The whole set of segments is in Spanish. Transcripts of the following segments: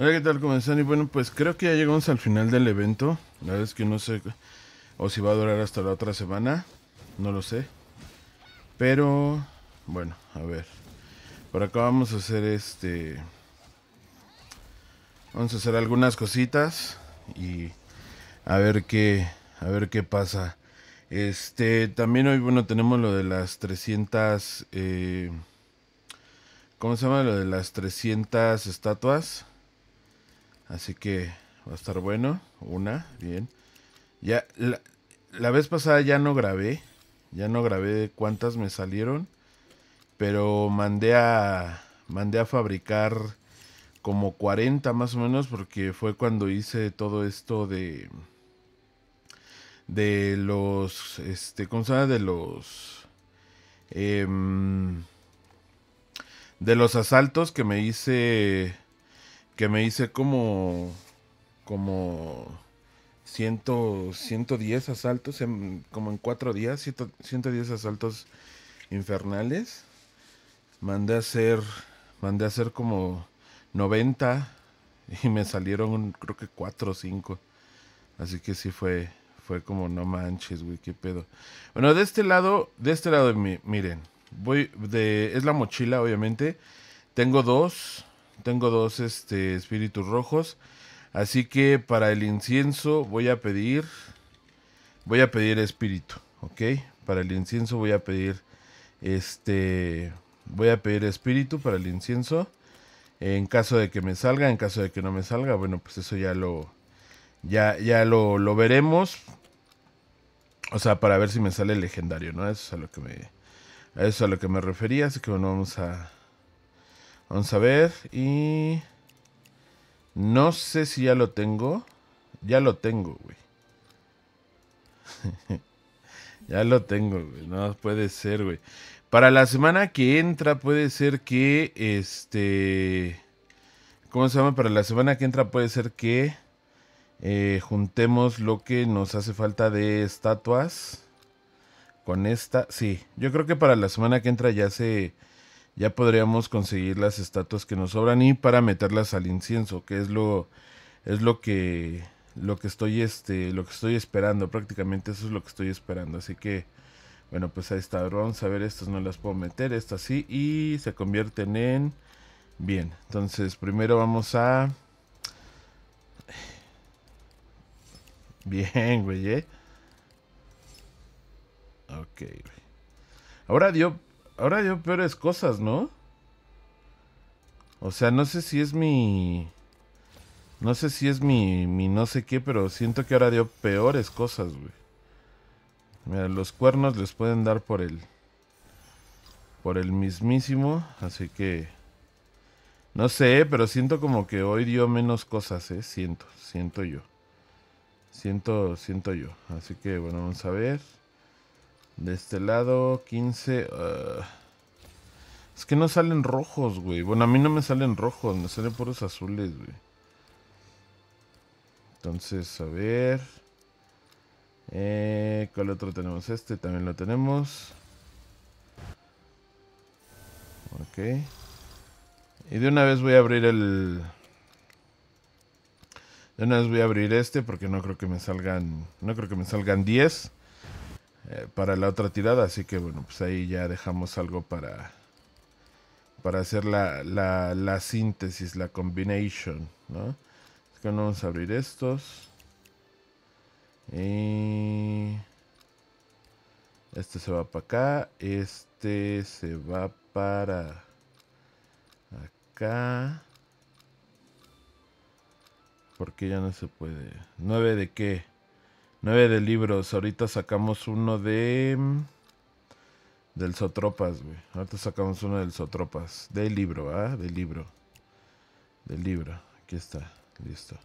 Hola, ¿qué tal? ¿Cómo Y bueno, pues creo que ya llegamos al final del evento. La verdad es que no sé o si va a durar hasta la otra semana. No lo sé. Pero, bueno, a ver. Por acá vamos a hacer este... Vamos a hacer algunas cositas y a ver qué, a ver qué pasa. Este, también hoy, bueno, tenemos lo de las 300... Eh, ¿Cómo se llama? Lo de las 300 estatuas Así que va a estar bueno. Una, bien. Ya, la, vez pasada ya no grabé. Ya no grabé cuántas me salieron. Pero mandé a, mandé a fabricar como 40 más o menos porque fue cuando hice todo esto de de los este cómo se llama de los em, de los asaltos que me hice que me hice como, como 110 asaltos, como en cuatro días, 110 asaltos infernales. Mandé a hacer, mandé a hacer como 90 y me salieron creo que 4 o 5. Así que sí fue, fue como no manches, güey, qué pedo. Bueno, de este lado, de este lado, miren, voy de, es la mochila, obviamente. Tengo dos, tengo dos este, espíritus rojos. Así que para el incienso voy a pedir. Voy a pedir espíritu. ¿Ok? Para el incienso voy a pedir. Este. Voy a pedir espíritu para el incienso. En caso de que me salga, en caso de que no me salga, bueno, pues eso ya lo. Ya, ya lo, lo veremos. O sea, para ver si me sale el legendario, ¿no? es a lo que me. eso es a lo que me refería. Así que bueno, vamos a Vamos a ver. Y... No sé si ya lo tengo. Ya lo tengo, güey. ya lo tengo, güey. No puede ser, güey. Para la semana que entra puede ser que, este... ¿Cómo se llama? Para la semana que entra puede ser que eh, juntemos lo que nos hace falta de estatuas con esta. Sí, yo creo que para la semana que entra ya se ya podríamos conseguir las estatuas que nos sobran y para meterlas al incienso, que es lo es lo que lo que estoy este lo que estoy esperando, prácticamente eso es lo que estoy esperando, así que bueno, pues ahí está, vamos a ver, estas no las puedo meter, estas sí y se convierten en bien. Entonces, primero vamos a Bien, güey, ¿eh? Ok, Ahora dio ahora dio peores cosas, ¿no? O sea, no sé si es mi... No sé si es mi, mi no sé qué, pero siento que ahora dio peores cosas, güey. Mira, los cuernos les pueden dar por el... Por el mismísimo, así que... No sé, pero siento como que hoy dio menos cosas, ¿eh? Siento, siento yo. Siento, siento yo. Así que, bueno, vamos a ver. De este lado, 15. Ah, es que no salen rojos, güey. Bueno, a mí no me salen rojos, me salen puros azules, güey. Entonces, a ver. Eh, ¿Cuál otro tenemos? Este también lo tenemos. Ok. Y de una vez voy a abrir el... De una vez voy a abrir este porque no creo que me salgan... No creo que me salgan 10. Eh, para la otra tirada. Así que bueno, pues ahí ya dejamos algo para, para hacer la, la, la síntesis, la combination, ¿no? que vamos a abrir estos. Y... Este se va para acá. Este se va para acá. Porque ya no se puede. ¿Nueve de qué? Nueve de libros. Ahorita sacamos uno de... Mm, del Sotropas, güey. Ahorita sacamos uno del Sotropas. Del libro, ¿ah? Del libro. Del libro. Aquí está. Listo.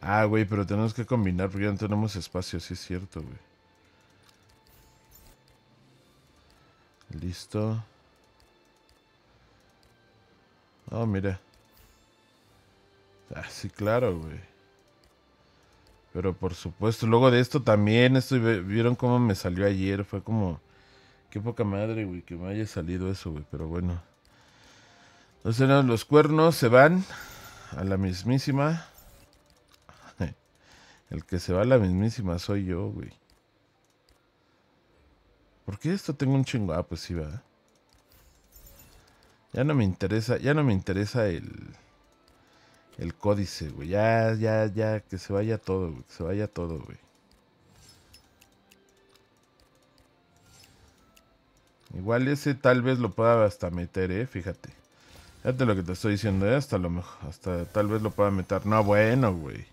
Ah, güey, pero tenemos que combinar porque ya no tenemos espacio, sí es cierto, güey. Listo. Oh, mira. Ah, sí, claro, güey. Pero por supuesto, luego de esto también, esto, vieron cómo me salió ayer, fue como, qué poca madre, güey, que me haya salido eso, güey, pero bueno. Entonces los cuernos se van a la mismísima. El que se va a la mismísima soy yo, güey. ¿Por qué esto tengo un chingo? Ah, pues sí, va. Ya no me interesa, ya no me interesa el... El códice, güey. Ya, ya, ya. Que se vaya todo, güey. Que se vaya todo, güey. Igual ese tal vez lo pueda hasta meter, eh. Fíjate. Fíjate lo que te estoy diciendo, eh. Hasta lo mejor. Hasta tal vez lo pueda meter. No, bueno, güey.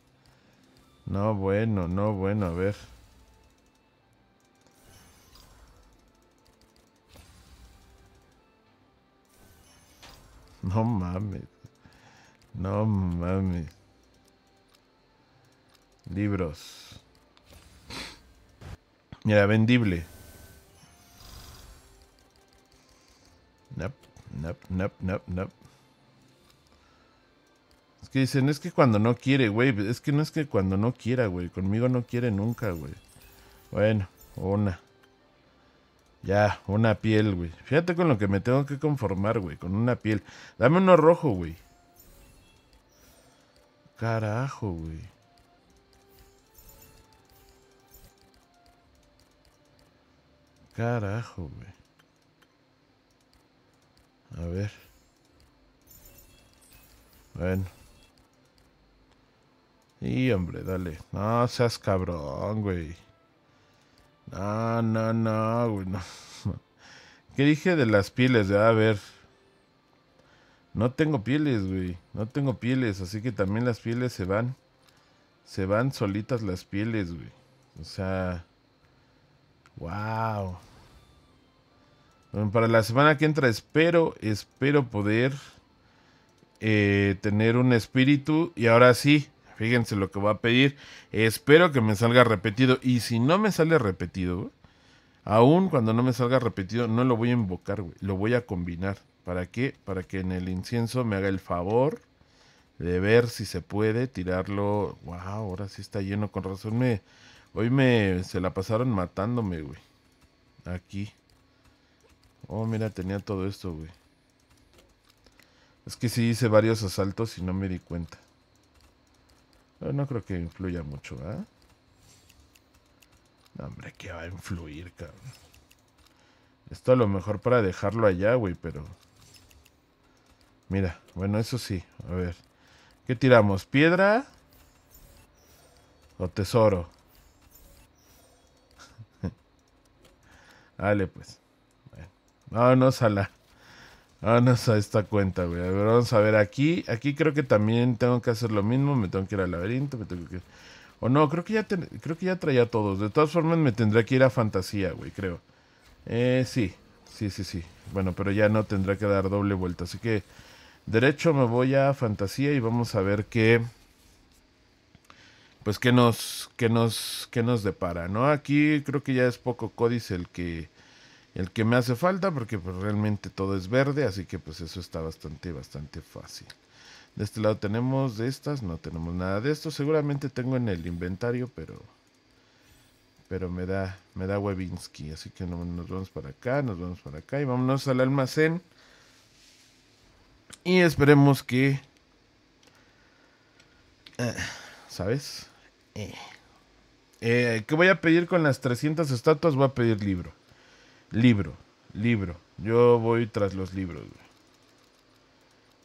No, bueno, no, bueno. A ver. No mames. No mames. Libros. Mira, vendible. Nap, nap, nap, nap, nap. Es que dicen, es que cuando no quiere, güey. Es que no es que cuando no quiera, güey. Conmigo no quiere nunca, güey. Bueno, una. Ya, una piel, güey. Fíjate con lo que me tengo que conformar, güey. Con una piel. Dame uno rojo, güey. Carajo, güey. Carajo, güey. A ver. Bueno. Y hombre, dale. No seas cabrón, güey. No, no, no, güey. No. ¿Qué dije de las pieles? A ver. No tengo pieles, güey. No tengo pieles, así que también las pieles se van. Se van solitas las pieles, güey. O sea... Wow. para la semana que entra espero, espero poder eh, tener un espíritu. Y ahora sí, fíjense lo que voy a pedir. Espero que me salga repetido. Y si no me sale repetido, aún cuando no me salga repetido, no lo voy a invocar, güey. Lo voy a combinar. ¿Para qué? Para que en el incienso me haga el favor de ver si se puede tirarlo. Wow, ahora sí está lleno. Con razón Hoy me. Se la pasaron matándome, güey. Aquí. Oh, mira, tenía todo esto, güey. Es que sí hice varios asaltos y no me di cuenta. no creo que influya mucho, ¿ah? ¿eh? hombre, que va a influir, cabrón. Esto a lo mejor para dejarlo allá, güey, pero... Mira, bueno, eso sí. A ver. ¿Qué tiramos? ¿Piedra? ¿O tesoro? Dale, pues. Bueno, vámonos a la... Vámonos a esta cuenta, güey. A ver, vamos a ver aquí. Aquí creo que también tengo que hacer lo mismo. Me tengo que ir al laberinto. Me tengo que... O no, creo que, ya creo que ya traía todos. De todas formas, me tendré que ir a fantasía, güey, creo. Eh, sí. Sí, sí, sí. Bueno, pero ya no tendrá que dar doble vuelta. Así que derecho me voy a fantasía y vamos a ver qué pues qué nos qué nos qué nos depara no aquí creo que ya es poco códice el que el que me hace falta porque pues, realmente todo es verde así que pues eso está bastante bastante fácil de este lado tenemos de estas no tenemos nada de esto seguramente tengo en el inventario pero pero me da me da Webinsky así que nos vamos para acá nos vamos para acá y vámonos al almacén y esperemos que... Eh, ¿Sabes? Eh, eh, ¿Qué voy a pedir con las 300 estatuas? Voy a pedir libro. Libro, libro. Yo voy tras los libros.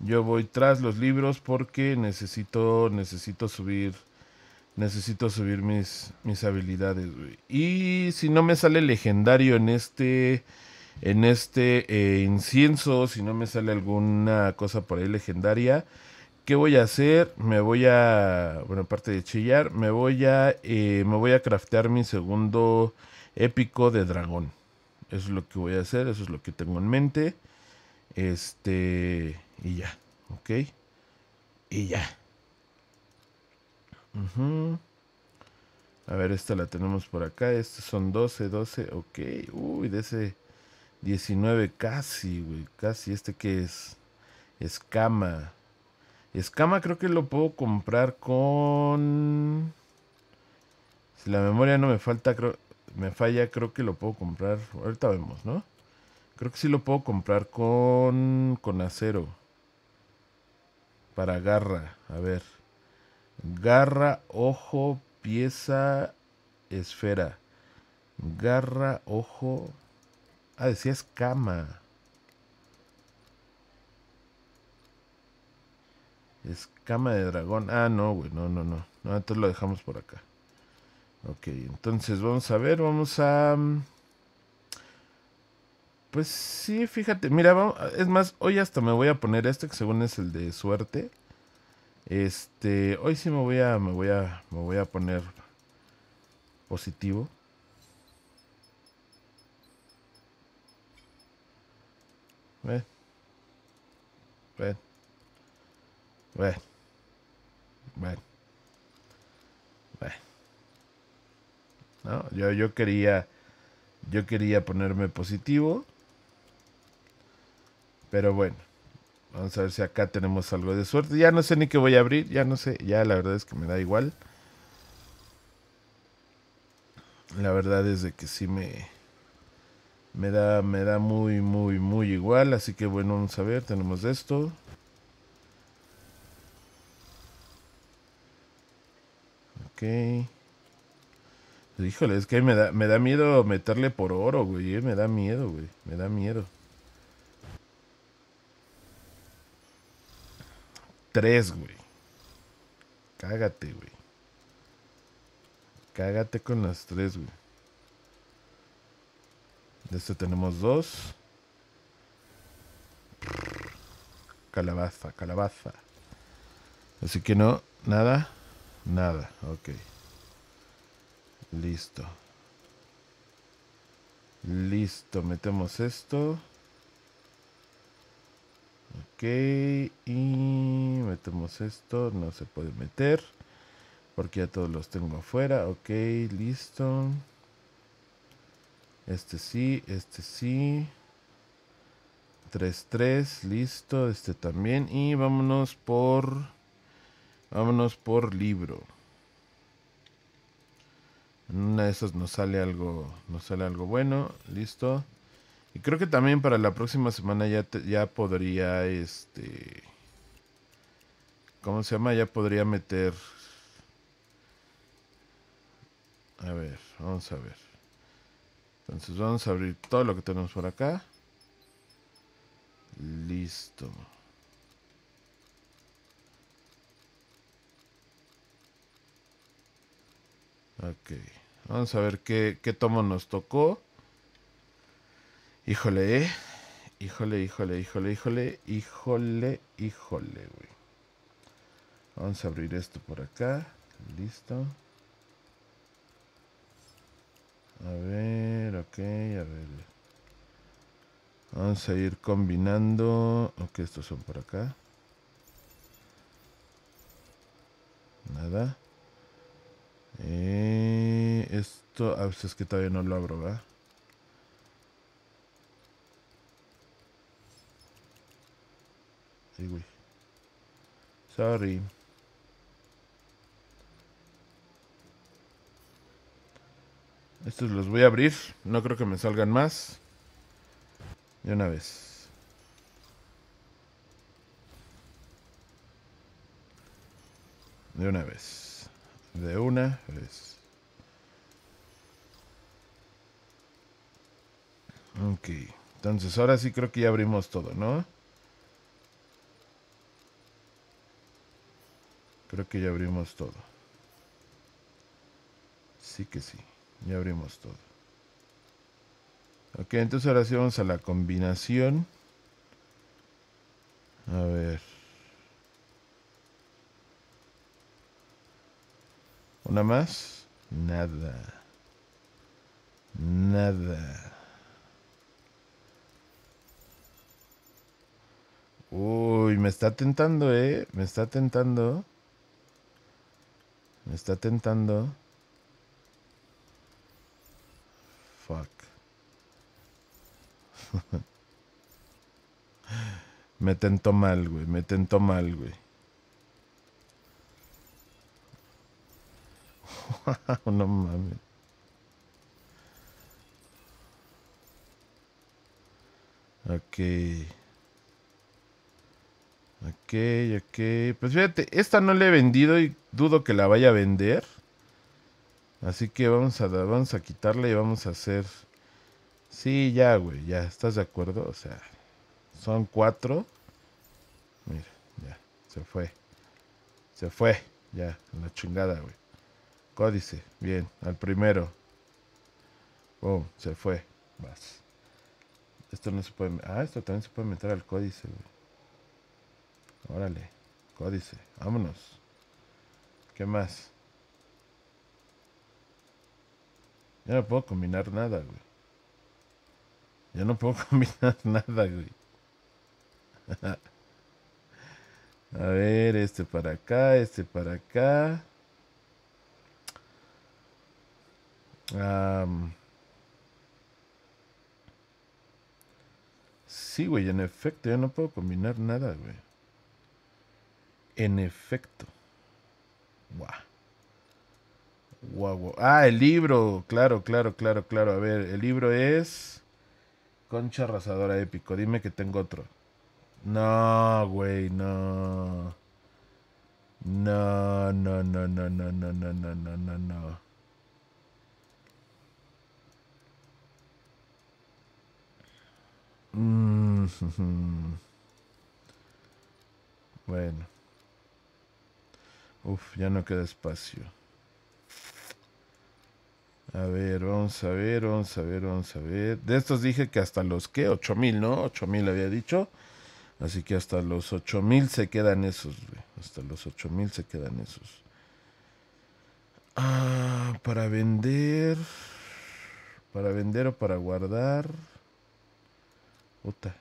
Yo voy tras los libros porque necesito, necesito subir, necesito subir mis, mis habilidades. Güey. Y si no me sale legendario en este en este eh, incienso, si no me sale alguna cosa por ahí legendaria. ¿Qué voy a hacer? Me voy a, bueno, aparte de chillar, me voy a, eh, me voy a craftear mi segundo épico de dragón. Eso es lo que voy a hacer, eso es lo que tengo en mente. Este, y ya, ok. Y ya. A ver, esta la tenemos por acá. Estos son 12, 12, ok. Uy, de ese 19 casi, güey. Casi. ¿Este que es? Escama. Escama creo que lo puedo comprar con... Si la memoria no me falta, creo... Me falla, creo que lo puedo comprar. Ahorita vemos, ¿no? Creo que sí lo puedo comprar con... Con acero. Para garra. A ver. Garra, ojo, pieza, esfera. Garra, ojo, Ah, decía escama. Escama de dragón. Ah, no, güey. No, no, no. entonces lo dejamos por acá. Ok, entonces vamos a ver. Vamos a... Mm, pues sí, fíjate. Mira, es más, hoy hasta me voy a poner este que según es el de suerte. Este, hoy sí me voy a, me voy a, me voy a poner positivo. Bueno, bueno, bueno, bueno. No, yo, yo quería. Yo quería ponerme positivo. Pero bueno. Vamos a ver si acá tenemos algo de suerte. Ya no sé ni qué voy a abrir. Ya no sé. Ya la verdad es que me da igual. La verdad es de que sí me... Me da, me da muy, muy, muy igual. Así que bueno, vamos a ver, tenemos esto. Ok. Híjole, es que me da, me da miedo meterle por oro, güey. Eh, me da miedo, güey. Me da miedo. Tres, güey. Cágate, güey. Cágate con las tres, güey. De esto tenemos dos. Calabaza, calabaza. Así que no, nada, nada, ok. Listo. Listo, metemos esto. Ok, y metemos esto, no se puede meter. Porque ya todos los tengo afuera, ok, listo. Este sí, este sí. 3-3, listo, este también. Y vámonos por... Vámonos por libro. En una de esas nos sale algo, nos sale algo bueno, listo. Y creo que también para la próxima semana ya, ya podría, este... ¿Cómo se llama? Ya podría meter... A ver, vamos a ver. Entonces vamos a abrir todo lo que tenemos por acá. Listo. Ok. Vamos a ver qué, tomo nos tocó. Híjole, eh. Híjole, híjole, híjole, híjole, híjole, híjole, güey. Vamos a abrir esto por acá. Listo. A ver, ok, a ver. Vamos a ir combinando. Ok, estos son por acá. Nada. Eh, esto, a ah, veces pues es que todavía no lo abro, ¿verdad? güey. Sorry. Estos los voy a abrir. No creo que me salgan más. De una vez. De una vez. De una vez. Ok. Entonces ahora sí creo que ya abrimos todo, ¿no? Creo que ya abrimos todo. Sí que sí. Y abrimos todo. Ok, entonces ahora sí vamos a la combinación. A ver. ¿Una más? Nada. Nada. Uy, me está tentando, ¿eh? Me está tentando. Me está tentando. me tentó mal, güey. Me tentó mal, güey. no mames. Ok. Ok, ok. Pues fíjate, esta no la he vendido y dudo que la vaya a vender. Así que vamos a, vamos a quitarle y vamos a hacer... Sí, ya, güey, ya, ¿estás de acuerdo? O sea, son cuatro. Mira, ya, se fue. Se fue, ya, la chingada, güey. Códice, bien, al primero. Oh, se fue, más Esto no se puede... Ah, esto también se puede meter al códice, güey. Órale, códice, vámonos. ¿Qué más? Ya no puedo combinar nada, güey. Ya no puedo combinar nada, güey. A ver, este para acá, este para acá. sí, güey, en efecto, ya no puedo combinar nada, güey. En efecto. Buah. Ah, el libro, claro, claro, claro, claro. A ver, el libro es Concha Arrasadora Épico. Dime que tengo otro. No, güey, no. No, no, no, no, no, no, no, no, no, no, no. Bueno. Uf, ya no queda espacio. A ver, vamos a ver, vamos a ver, vamos a ver. De estos dije que hasta los que, 8000, ¿no? 8000 había dicho. Así que hasta los 8000 se quedan esos, güey. Hasta los 8000 se quedan esos. Ah, para vender. Para vender o para guardar. Puta.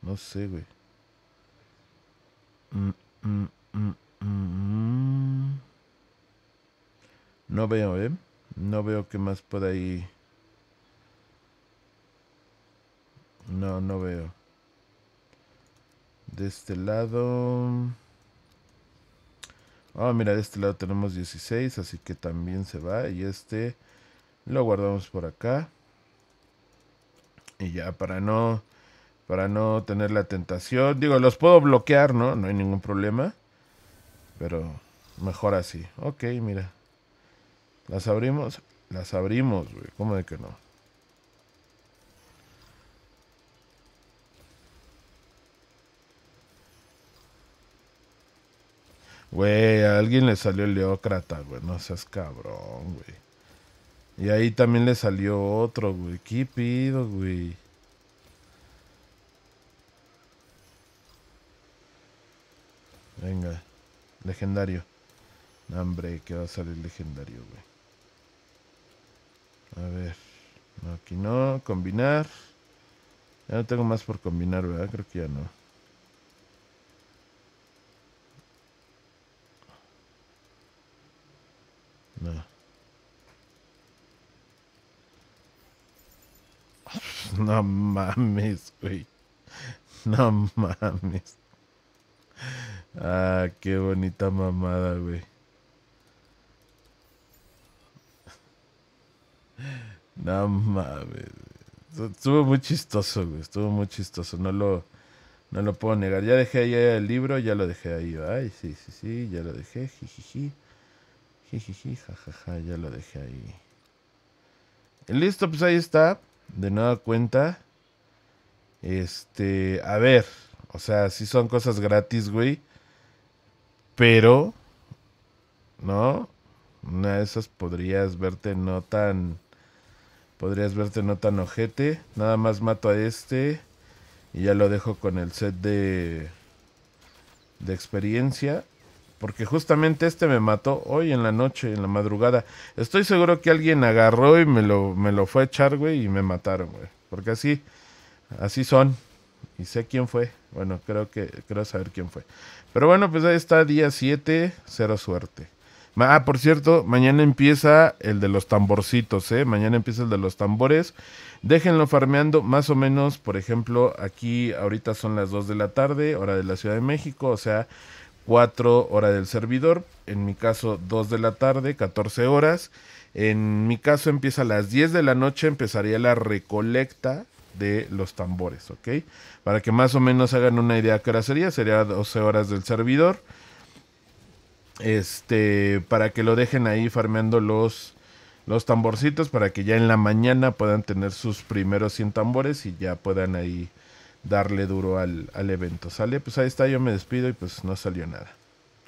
No sé, güey. Mm, mm, mm, no veo, ¿eh? No veo que más por ahí. No, no veo. De este lado... Ah, mira, de este lado tenemos 16, así que también se va. Y este lo guardamos por acá. Y ya, para no, para no tener la tentación. Digo, los puedo bloquear, ¿no? No hay ningún problema. Pero mejor así. Ok, mira. ¿Las abrimos? Las abrimos, güey. ¿Cómo de que no? Güey, a alguien le salió el leócrata, güey. No seas cabrón, güey. Y ahí también le salió otro, güey. ¿Qué pido, güey? Venga. Legendario. hombre, que va a salir legendario, güey. A ver. Aquí no. Combinar. Ya no tengo más por combinar, ¿verdad? Creo que ya no. No. No mames, güey. No mames. Ah, qué bonita mamada, güey. No mames. Estuvo muy chistoso, güey. Estuvo muy chistoso. No lo, no lo puedo negar. Ya dejé ahí el libro, ya lo dejé ahí. Ay, sí, sí, sí, ya lo dejé. Jijiji. Jijiji, jajaja, ya lo dejé ahí. listo, pues ahí está. De nueva cuenta. Este, a ver. O sea, sí son cosas gratis, güey. Pero, ¿no? Una de esas podrías verte no tan Podrías verte no tan ojete. Nada más mato a este. Y ya lo dejo con el set de... De experiencia. Porque justamente este me mató hoy en la noche, en la madrugada. Estoy seguro que alguien agarró y me lo, me lo fue a echar, güey. Y me mataron, güey. Porque así... Así son. Y sé quién fue. Bueno, creo que... Creo saber quién fue. Pero bueno, pues ahí está. Día 7. Cero suerte. Ah, por cierto, mañana empieza el de los tamborcitos, ¿eh? Mañana empieza el de los tambores. Déjenlo farmeando más o menos, por ejemplo, aquí ahorita son las 2 de la tarde, hora de la Ciudad de México, o sea, 4 horas del servidor. En mi caso, 2 de la tarde, 14 horas. En mi caso empieza a las 10 de la noche, empezaría la recolecta de los tambores, ¿ok? Para que más o menos hagan una idea qué hora sería, sería 12 horas del servidor. Este, para que lo dejen ahí farmeando los, los tamborcitos para que ya en la mañana puedan tener sus primeros 100 tambores y ya puedan ahí darle duro al, al evento. ¿Sale? Pues ahí está, yo me despido y pues no salió nada.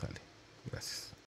Sale. Gracias.